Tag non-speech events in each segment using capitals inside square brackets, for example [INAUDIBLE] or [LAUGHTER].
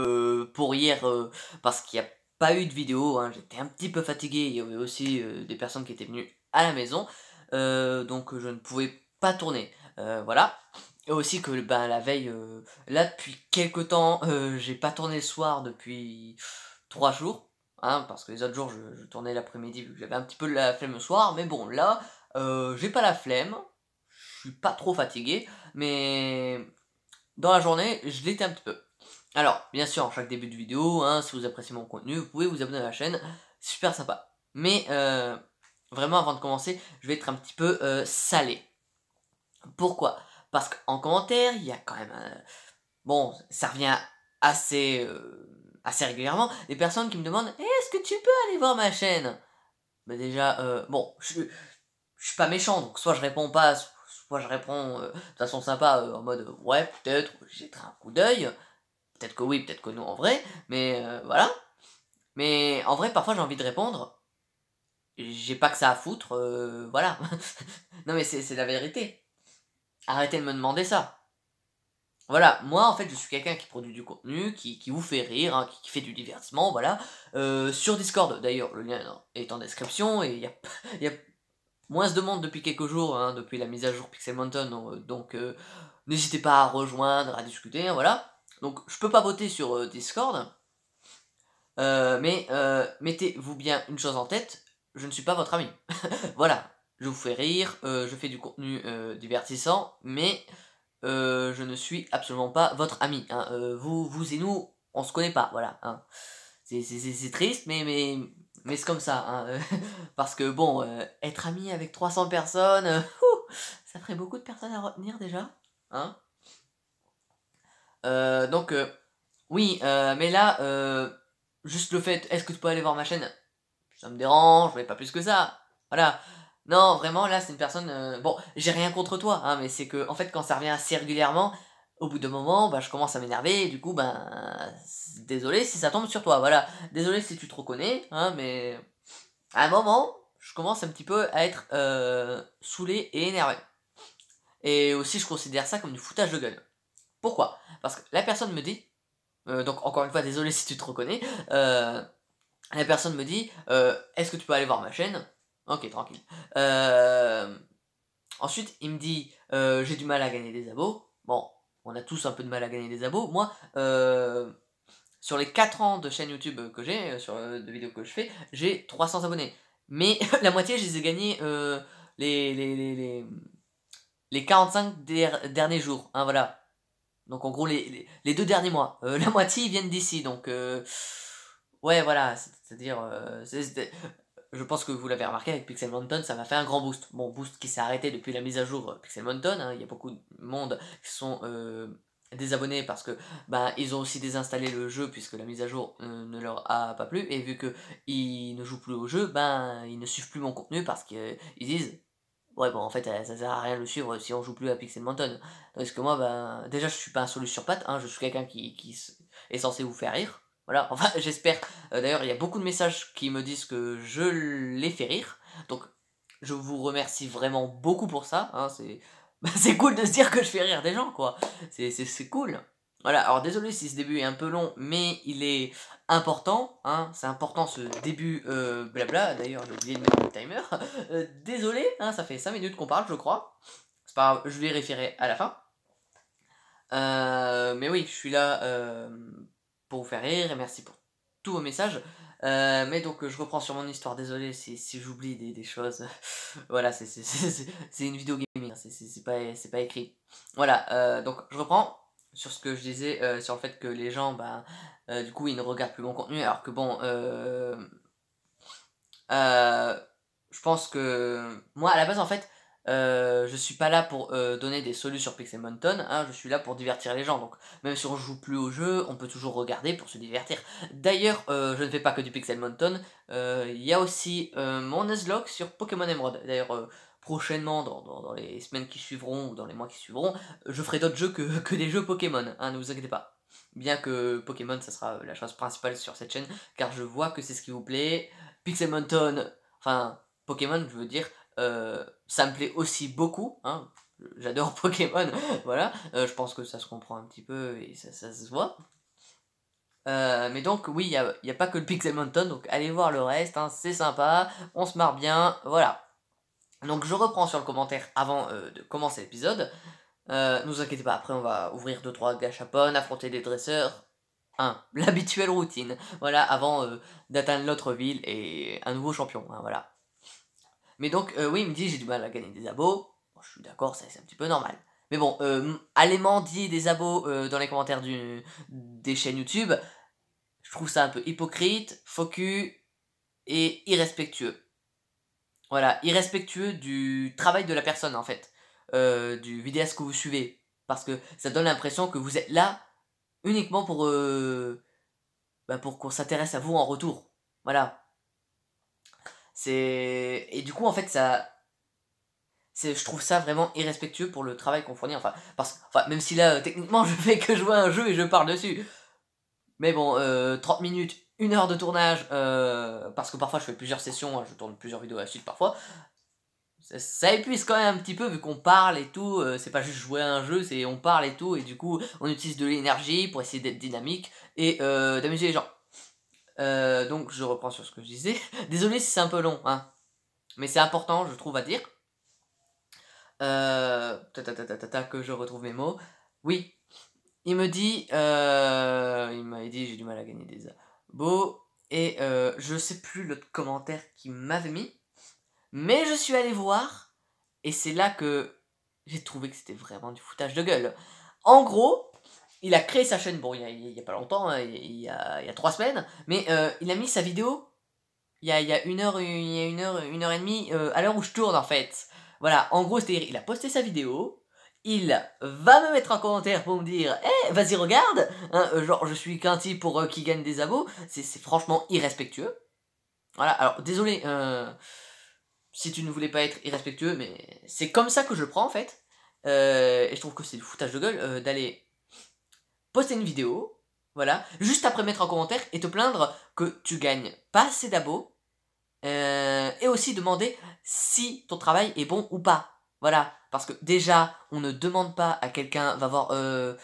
Euh, pour hier euh, parce qu'il n'y a pas eu de vidéo, hein. j'étais un petit peu fatigué, il y avait aussi euh, des personnes qui étaient venues à la maison, donc je ne pouvais pas tourner, voilà. Et aussi que ben, la veille, là depuis quelques temps, j'ai pas tourné le soir depuis 3 jours, hein, parce que les autres jours je, tournais l'après-midi vu que j'avais un petit peu de la flemme le soir, mais bon là j'ai pas la flemme, je suis pas trop fatigué, mais dans la journée je l'étais un petit peu. Alors, bien sûr, en chaque début de vidéo, hein, si vous appréciez mon contenu, vous pouvez vous abonner à la chaîne, super sympa. Mais euh, vraiment, avant de commencer, je vais être un petit peu euh, salé. Pourquoi Parce qu'en commentaire, il y a quand même... Un... Euh, bon, ça revient assez, régulièrement, assez des personnes qui me demandent Est-ce que tu peux aller voir ma chaîne ?⁇ Bah déjà, bon, je, je suis pas méchant, donc soit je réponds pas, soit je réponds de façon sympa, en mode Ouais, peut-être, j'ai un coup d'œil ⁇ Peut-être que oui, peut-être que non en vrai, mais euh, voilà. Mais en vrai, parfois j'ai envie de répondre. J'ai pas que ça à foutre, euh, voilà. [LAUGHS] non mais c'est la vérité. Arrêtez de me demander ça. Voilà, moi en fait je suis quelqu'un qui produit du contenu, qui, vous fait rire, hein, qui, fait du divertissement, voilà. Euh, sur Discord d'ailleurs, le lien est en description et il y a, moins de monde depuis quelques jours, hein, depuis la mise à jour Pixel Mountain, donc n'hésitez pas à rejoindre, à discuter, hein, voilà. Donc je peux pas voter sur euh, Discord. Euh, mais euh, mettez-vous bien une chose en tête, je ne suis pas votre ami. [LAUGHS] voilà, je vous fais rire, je fais du contenu divertissant, mais je ne suis absolument pas votre ami. Hein. vous, vous et nous, on se connaît pas, voilà. Hein. C'est triste, mais, mais, c'est comme ça. Hein. [LAUGHS] Parce que bon, être ami avec 300 personnes, [LAUGHS] ça ferait beaucoup de personnes à retenir déjà. Hein euh, donc, euh, oui, euh, mais là, euh, juste le fait, est-ce que tu peux aller voir ma chaîne Ça me dérange, mais pas plus que ça. Voilà. Non, vraiment, là, c'est une personne... bon, j'ai rien contre toi, hein, mais c'est que, en fait, quand ça revient assez régulièrement, au bout d'un moment, bah, je commence à m'énerver, et du coup, ben... désolé si ça tombe sur toi, voilà. Désolé si tu te reconnais, hein, mais... À un moment, je commence un petit peu à être saoulé et énervé. Et aussi, je considère ça comme du foutage de gueule. Pourquoi Parce que la personne me dit, euh, donc encore une fois, désolé si tu te reconnais, euh, la personne me dit, euh, est-ce que tu peux aller voir ma chaîne Ok, tranquille. ensuite, il me dit, j'ai du mal à gagner des abos. Bon, on a tous un peu de mal à gagner des abos. Moi, sur les 4 ans de chaîne YouTube que j'ai, sur de vidéos que je fais, j'ai 300 abonnés. Mais [LAUGHS] la moitié, je les ai gagnés les, les, 45 derniers jours. Hein, voilà. Donc en gros, les, deux derniers mois. Euh, la moitié, viennent d'ici. Donc, euh, ouais, voilà. C'est-à-dire, euh, je pense que vous l'avez remarqué avec Pixel Mountain, ça m'a fait un grand boost. Bon, boost qui s'est arrêté depuis la mise à jour Pixel Mountain. Hein. il y a beaucoup de monde qui sont désabonnés parce que ben, ils ont aussi désinstallé le jeu puisque la mise à jour ne leur a pas plu et vu que ils ne jouent plus au jeu ben ils ne suivent plus mon contenu parce qu'ils disent ouais, bon, bah, en fait, ça sert à rien de le suivre si on joue plus à Pixel Mountain. Parce que moi, ben, déjà, je suis pas un solution sur patte, hein. je suis quelqu'un qui, est censé vous faire rire. Voilà, [LAUGHS] enfin, j'espère. Euh, d'ailleurs, il y a beaucoup de messages qui me disent que je les fais rire. Donc, je vous remercie vraiment beaucoup pour ça. Hein, c'est [LAUGHS] cool de se dire que je fais rire des gens, quoi. C'est cool. Voilà, alors désolé si ce début est un peu long, mais il est important, hein, c'est important ce début euh, blabla, d'ailleurs j'ai oublié de mettre le timer, [LAUGHS] euh, désolé, hein, ça fait 5 minutes qu'on parle je crois, c'est pas grave, je vais référer à la fin. Euh, mais oui, je suis là pour vous faire rire, et merci pour tous vos messages. mais donc je reprends sur mon histoire, désolé si, j'oublie des, choses, [LAUGHS] voilà, c'est une vidéo gaming, hein, c'est pas, pas écrit. Voilà, donc je reprends, sur ce que je disais, euh, sur le fait que les gens, bah, du coup, ils ne regardent plus mon contenu, alors que bon, euh, je pense que moi, à la base, en fait, je suis pas là pour donner des solutions sur Pixelmonton, hein, je suis là pour divertir les gens. Donc, même si on joue plus au jeu, on peut toujours regarder pour se divertir. D'ailleurs, je ne fais pas que du Pixelmonton, il y a aussi mon Nuzlocke sur Pokémon Emerald. D'ailleurs, prochainement, dans, les semaines qui suivront ou dans les mois qui suivront, je ferai d'autres jeux que, [LAUGHS] des jeux Pokémon, hein, ne vous inquiétez pas. Bien que Pokémon, ça sera la chose principale sur cette chaîne, car je vois que c'est ce qui vous plaît. Pixelmonton, enfin, Pokémon, je veux dire, euh, ça me plaît aussi beaucoup, hein. j'adore [LAUGHS] Pokémon, voilà, euh, je pense que ça se comprend un petit peu et ça, se voit. Euh, mais donc oui, il n'y a, y a, pas que le Pixelmonton, donc allez voir le reste, hein, c'est sympa, on se marre bien, voilà. Donc je reprends sur le commentaire avant euh, de commencer l'épisode. Euh, ne vous inquiétez pas, après on va ouvrir 2-3 gachapon, affronter des dresseurs. [LAUGHS] L'habituelle routine. Voilà, avant euh, d'atteindre l'autre ville et un nouveau champion. Hein, voilà. Mais donc, oui, il me dit j'ai du mal à gagner des abos. je suis d'accord, c'est un petit peu normal. Mais bon, allez mendier des abos dans les commentaires des chaînes YouTube. Je trouve ça un peu hypocrite, faux et irrespectueux. Voilà, irrespectueux du travail de la personne en fait, euh, du vidéaste que vous suivez. Parce que ça donne l'impression que vous êtes là uniquement pour, euh, bah, pour qu'on s'intéresse à vous en retour. Voilà. C'est. Et du coup, en fait, ça. Je trouve ça vraiment irrespectueux pour le travail qu'on fournit. Enfin, parce... enfin, même si là, euh, techniquement, [LAUGHS] je fais que je à un jeu et je parle dessus. Mais bon, 30 minutes, une heure de tournage, euh, parce que parfois je fais plusieurs sessions, hein, je tourne plusieurs vidéos à la suite parfois, ça, épuise quand même un petit peu vu qu'on parle et tout, euh, c'est pas juste jouer à un jeu, c'est on parle et tout, et du coup on utilise de l'énergie pour essayer d'être dynamique et euh, d'amuser les gens. donc je reprends sur ce que je disais. [LAUGHS] Désolé si c'est un peu long, hein. mais c'est important, je trouve, à dire. Ta ta ta que je retrouve mes mots. Oui, il me dit, il m'a dit j'ai du mal à gagner des beau. Et euh, je sais plus le commentaire qui m'avait mis. Mais je suis allé voir. Et c'est là que j'ai trouvé que c'était vraiment du foutage de gueule. En gros, il a créé sa chaîne. Bon, il n'y a, pas longtemps, hein, il, y a, il y a, trois semaines. Mais euh, il a mis sa vidéo. Il y a, une heure, il y a une heure, une heure et demie, euh, à l'heure où je tourne en fait. Voilà, en gros, cest il a posté sa vidéo, il va me mettre un commentaire pour me dire Eh, vas-y, regarde hein, euh, Genre, je suis qu'un type pour euh, qui gagne des abos. C'est franchement irrespectueux. Voilà, alors désolé euh, si tu ne voulais pas être irrespectueux, mais c'est comme ça que je le prends en fait. et je trouve que c'est du foutage de gueule d'aller poster une vidéo, voilà, juste après mettre un commentaire et te plaindre que tu gagnes pas ces d'abos. et aussi demander si ton travail est bon ou pas. Voilà, parce que déjà, on ne demande pas à quelqu'un, va voir euh,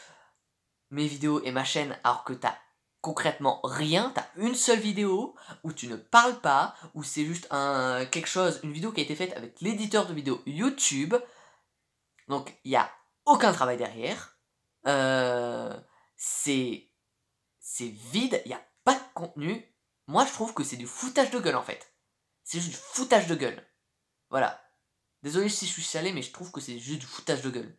mes vidéos et ma chaîne, alors que t'as concrètement rien, t'as une seule vidéo où tu ne parles pas, où c'est juste un, quelque chose, une vidéo qui a été faite avec l'éditeur de vidéos YouTube. Donc, il n'y a aucun travail derrière. Euh, c'est vide, il n'y a pas de contenu. Moi, je trouve que c'est du foutage de gueule, en fait. C'est juste du foutage de gueule. Voilà. Désolé si je suis salé, mais je trouve que c'est juste du foutage de gueule.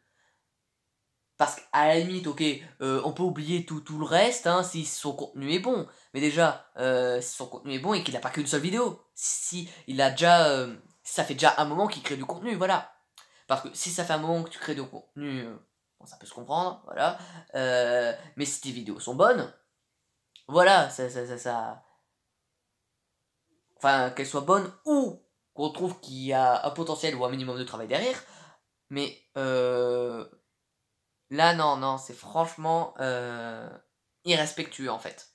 Parce qu'à la limite, ok, euh, on peut oublier tout, tout le reste hein, si son contenu est bon. Mais déjà, euh, si son contenu est bon et qu'il n'a pas qu'une seule vidéo. Si il a déjà. Euh, ça fait déjà un moment qu'il crée du contenu, voilà. Parce que si ça fait un moment que tu crées du contenu, ça peut se comprendre, voilà. mais si tes vidéos sont bonnes, voilà, ça. ça, ça, ça... Enfin, qu'elles soient bonnes ou qu'on trouve qu'il y a un potentiel ou un minimum de travail derrière. Mais euh, là, non, non, c'est franchement euh, irrespectueux en fait.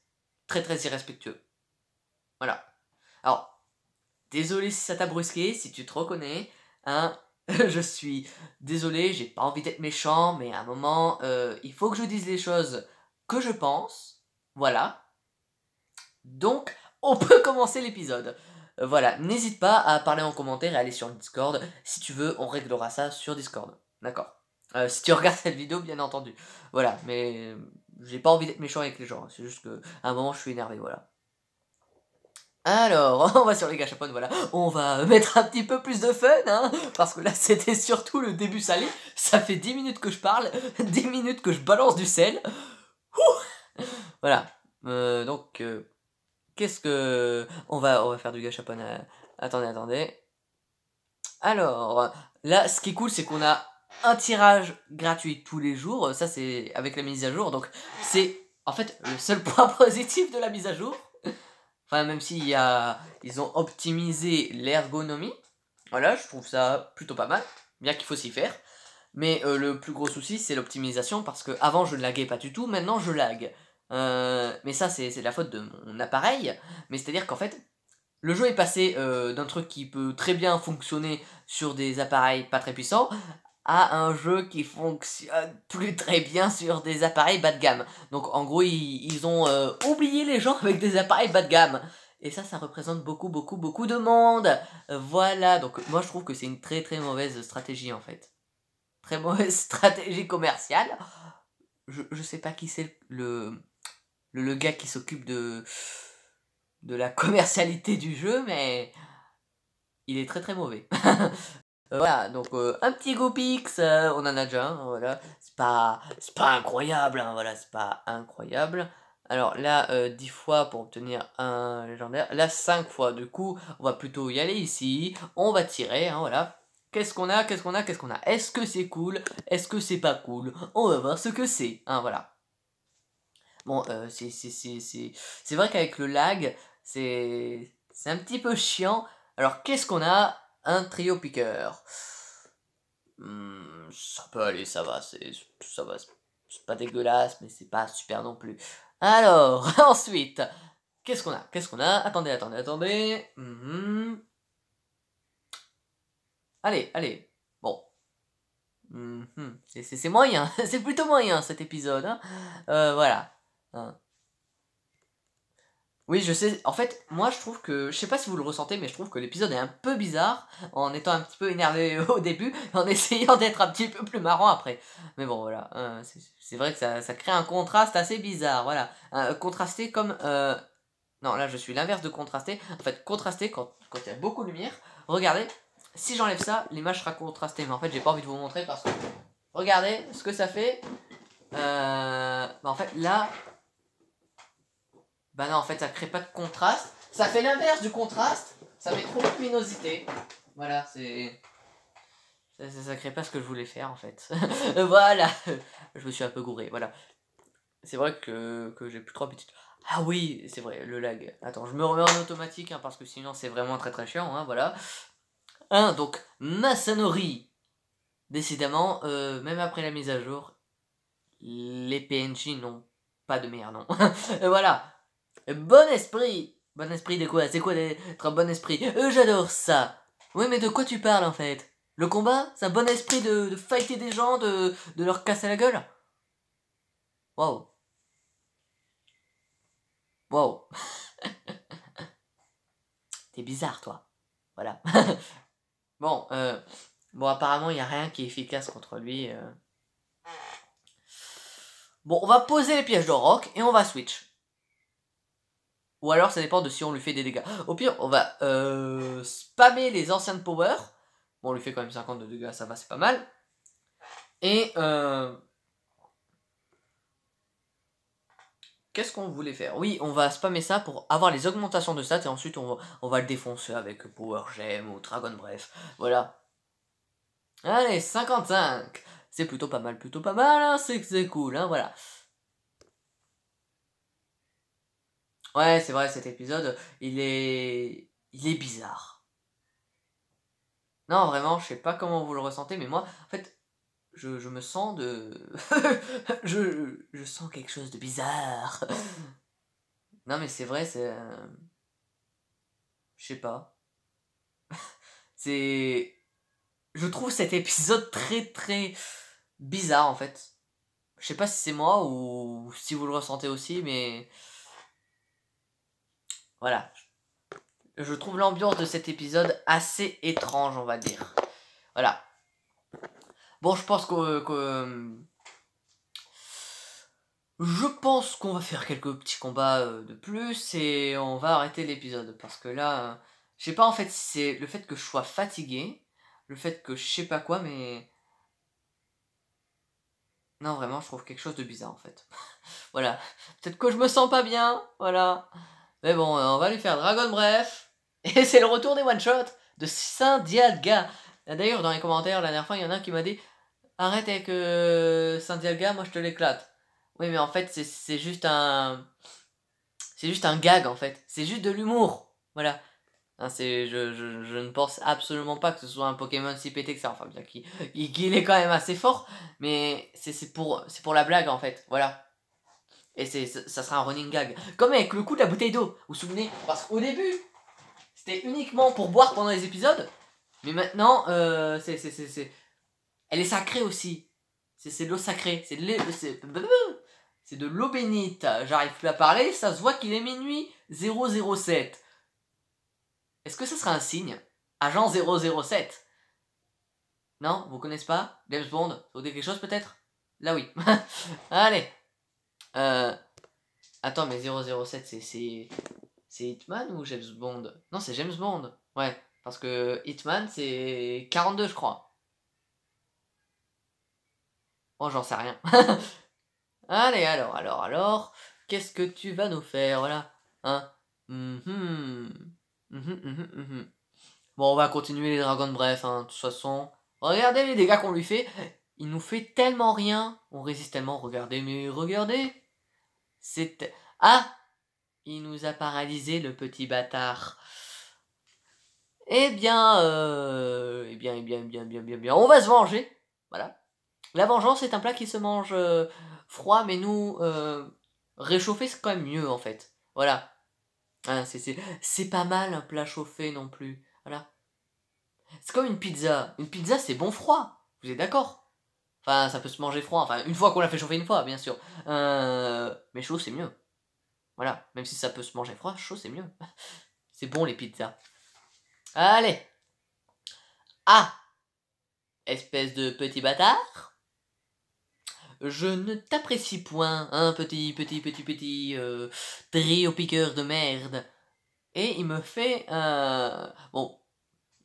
Très, très irrespectueux. Voilà. Alors, désolé si ça t'a brusqué, si tu te reconnais. Hein, [LAUGHS] je suis désolé, j'ai pas envie d'être méchant, mais à un moment, euh, il faut que je dise les choses que je pense. Voilà. Donc, on [LAUGHS] peut commencer l'épisode. Euh, voilà, n'hésite pas à parler en commentaire et aller sur le Discord. Si tu veux, on réglera ça sur Discord. D'accord euh, Si tu regardes cette vidéo, bien entendu. Voilà, mais euh, j'ai pas envie d'être méchant avec les gens. Hein. C'est juste qu'à un moment, je suis énervé, voilà. Alors, [LAUGHS] on va sur les gachapons, voilà. On va mettre un petit peu plus de fun, hein, parce que là, c'était surtout le début salé. Ça fait 10 minutes que je parle, 10 minutes que je balance du sel. voilà. donc, Qu'est-ce que... On va, on va faire du gachapon. À... Euh, attendez, attendez. Alors, là, ce qui est cool, c'est qu'on a un tirage gratuit tous les jours. Ça, c'est avec la mise à jour. Donc, c'est en fait le seul [LAUGHS] point positif de la mise à jour. Enfin, même s'il y a... Ils ont optimisé l'ergonomie. Voilà, je trouve ça plutôt pas mal. Bien qu'il faut s'y faire. Mais euh, le plus gros souci, c'est l'optimisation parce que avant je ne laguais pas du tout, maintenant je lague. Euh, mais ça, c'est la faute de mon appareil. Mais c'est-à-dire qu'en fait, le jeu est passé euh, d'un truc qui peut très bien fonctionner sur des appareils pas très puissants à un jeu qui fonctionne plus très bien sur des appareils bas de gamme. Donc en gros, ils, ont euh, oublié les gens avec des appareils bas de gamme. Et ça, ça représente beaucoup, beaucoup, beaucoup de monde. Voilà, donc moi je trouve que c'est une très très mauvaise stratégie en fait. Très mauvaise [LAUGHS] stratégie commerciale. Je, je sais pas qui c'est le, le, gars qui s'occupe de, de la [LAUGHS] commercialité du jeu, mais il est très très mauvais. [LAUGHS] Euh, voilà, donc euh, un petit Gopix, euh, on en a déjà voilà. C'est pas, pas incroyable, hein, voilà, c'est pas incroyable. Alors là, 10 fois pour obtenir un légendaire. Là, 5 fois. Du coup, on va plutôt y aller ici. On va tirer, hein, voilà. Qu'est-ce qu'on a Qu'est-ce qu'on a Qu'est-ce qu'on a Est-ce que c'est cool Est-ce que c'est pas cool On va voir ce que c'est. Hein, voilà. Bon, euh, c'est vrai qu'avec le lag, c'est un petit peu chiant. Alors, qu'est-ce qu'on a Un trio piqueur. Hmm, ça peut aller, ça va, ça va. C'est pas dégueulasse, mais c'est pas super non plus. Alors, [LAUGHS] ensuite, qu'est-ce qu'on a Qu'est-ce qu'on a Attendez, attendez, attendez. Hmm. Allez, allez. Bon. Hmm, c'est moyen, [LAUGHS] c'est plutôt moyen cet épisode. Hein. Euh, voilà. Hein. Oui, je sais. En fait, moi, je trouve que. Je sais pas si vous le ressentez, mais je trouve que l'épisode est un peu bizarre en étant un petit peu énervé [LAUGHS] au début, en essayant d'être un petit peu plus marrant après. Mais bon, voilà. Hein, c'est vrai que ça, crée un contraste assez bizarre. Voilà. Euh, contrasté comme. Euh, non, là, je suis l'inverse de contrasté. En fait, contrasté quand il y a beaucoup de lumière. Regardez, si j'enlève ça, l'image sera contrastée. Mais en fait, j'ai pas envie de vous montrer parce que. Regardez ce que ça fait. Euh, bah, en fait, là, bah non, en fait, ça crée pas de contraste. Ça fait l'inverse du contraste. Ça met trop de luminosité. Voilà, c'est... Ça, ça, crée pas ce que je voulais faire, en fait. [LAUGHS] voilà Je me suis un peu gouré, voilà. C'est vrai que, j'ai plus trop petites... Ah oui, c'est vrai, le lag. Attends, je me remets en automatique, hein, parce que sinon c'est vraiment très très chiant, hein, voilà. 1, hein, donc, maçonnerie. Décidément, euh, même après la mise à jour, les PNJ n'ont pas de meilleur nom. [LAUGHS] voilà, Bon esprit Bon esprit de quoi C'est quoi d'être un bon esprit euh, J'adore ça Oui, mais de quoi tu parles en fait Le combat C'est un bon esprit de, de fighter des gens, de, leur casser la gueule Waouh Waouh [LAUGHS] T'es bizarre, toi. Voilà. [LAUGHS] bon, euh, bon, apparemment, il n'y a rien qui est efficace contre lui. Euh. Bon, on va poser les pièges de rock et on va switch. Ou alors ça dépend de si on lui fait des dégâts. Au pire, on va euh, spammer les anciens power. Bon, on lui fait quand même 50 de dégâts, ça va, c'est pas mal. Et euh, qu'est-ce qu'on voulait faire Oui, on va spammer ça pour avoir les augmentations de stats et ensuite on va, le défoncer avec Power Gem ou Dragon Bref. Voilà. Allez, 55 C'est plutôt pas mal, plutôt pas mal, hein, c'est cool, hein, voilà. Ouais, c'est vrai, cet épisode, il est. Il est bizarre. Non, vraiment, je sais pas comment vous le ressentez, mais moi, en fait, je, me sens de. [LAUGHS] je, je sens quelque chose de bizarre. non, mais c'est vrai, c'est. Je sais pas. [LAUGHS] c'est. Je trouve cet épisode très très bizarre en fait. Je sais pas si c'est moi ou si vous le ressentez aussi, mais. Voilà. Je trouve l'ambiance de cet épisode assez étrange, on va dire. Voilà. Bon, je pense que... Je pense qu'on va faire quelques petits combats euh, de plus et on va arrêter l'épisode parce que là, je sais pas en fait si c'est le fait que je sois fatigué, le fait que je sais pas quoi, mais non vraiment, je trouve quelque chose de bizarre en fait. [LAUGHS] voilà, peut-être que je me sens pas bien, voilà. Mais bon, euh, on va lui faire Dragon Bref. [LAUGHS] Et c'est le retour des one-shots de Saint Dialga. Euh, d'ailleurs, dans les commentaires, la dernière fois, il y en a un qui m'a dit Arrête avec euh, Saint Dialga, moi je te l'éclate. Oui, mais en fait, c'est juste un. C'est juste un gag en fait. C'est juste de l'humour. Voilà. Hein, c'est je, je, je, ne pense absolument pas que ce soit un Pokémon si pété que ça. Enfin, bien qu'il est quand même assez fort. Mais c'est pour, pour la blague en fait. Voilà. Et c'est, ça sera un running gag. Comme avec le coup de la bouteille d'eau, vous vous souvenez Parce qu'au début, c'était uniquement pour boire pendant les épisodes. Mais maintenant, euh, c'est, elle est sacrée aussi. C'est, de l'eau sacrée. C'est de, l'eau bénite. J'arrive plus à parler, ça se voit qu'il est minuit 007. Est-ce que ça sera un signe Agent 007 Non Vous connaissez pas James Bond Vous dit quelque chose peut-être Là oui. [LAUGHS] Allez euh, attends, mais 007, c'est. C'est Hitman ou James Bond Non, c'est James Bond. Ouais, parce que Hitman, c'est 42, je crois. Oh, j'en sais rien. [LAUGHS] Allez, alors, alors, alors. Qu'est-ce que tu vas nous faire, voilà Hein mhm, mhm, mhm, Bon, on va continuer les dragons bref, hein, de toute façon. Regardez les dégâts qu'on lui fait. Il nous fait tellement rien. On résiste tellement. Regardez, mais regardez. C'est Ah Il nous a paralysé, le petit bâtard. Eh bien, euh, eh bien, eh bien, eh bien, bien, bien, on va se venger. Voilà. La vengeance est un plat qui se mange euh, froid, mais nous, euh, réchauffer, c'est quand même mieux, en fait. Voilà. Hein, c'est pas mal un plat chauffé non plus. Voilà. C'est comme une pizza. Une pizza, c'est bon froid. Vous êtes d'accord Enfin, ça peut se manger froid. Enfin, une fois qu'on l'a fait chauffer une fois, bien sûr. Euh, mais chaud, c'est mieux. Voilà, même si ça peut se manger froid, chaud, c'est mieux. [LAUGHS] c'est bon, les pizzas. Allez Ah Espèce de petit bâtard Je ne t'apprécie point, hein, petit, petit, petit, petit euh, trio piqueur de merde. Et il me fait... un... Euh, bon,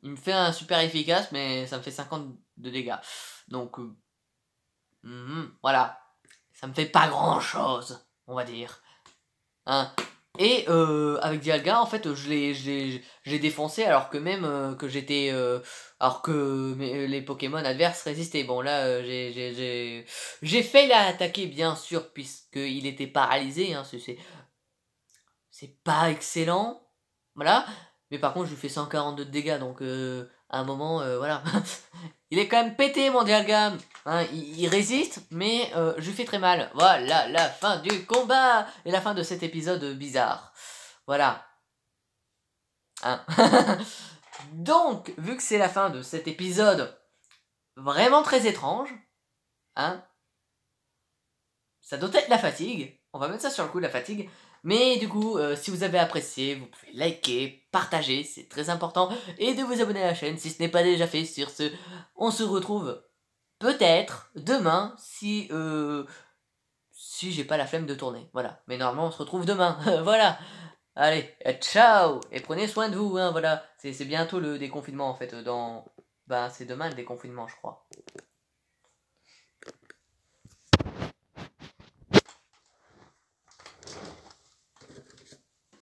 il me fait un super efficace, mais ça me fait 50 de dégâts. Donc, Mhm, voilà. Ça me fait pas grand chose, on va dire. Hein et euh, avec Dialga, en fait, je l'ai, j'ai défoncé alors que même euh, que j'étais, euh, alors que les Pokémon adverses résistaient. Bon là, j'ai, j'ai, j'ai, attaquer bien sûr puisqu'il était paralysé. Hein, c'est, c'est, pas excellent, voilà. Mais par contre, je lui fais 142 de dégâts, donc à un moment, euh, voilà. [LAUGHS] il est quand même pété, mon diagramme. Hein, il, résiste, mais euh, je lui fais très mal. Voilà la fin du combat Et la fin de cet épisode bizarre. Voilà. Hein. [LAUGHS] Donc, vu que c'est la fin de cet épisode vraiment très étrange, hein, ça doit être la fatigue. On va mettre ça sur le coup, la fatigue. Mais du coup, euh, si vous avez apprécié, vous pouvez liker, partager, c'est très important, et de vous abonner à la chaîne si ce n'est pas déjà fait. Sur ce, on se retrouve peut-être demain si euh, si j'ai pas la flemme de tourner. Voilà. Mais normalement, on se retrouve demain. [LAUGHS] voilà. Allez, euh, ciao et prenez soin de vous. Hein, voilà, c'est bientôt le déconfinement en fait. Dans bah, c'est demain le déconfinement, je crois.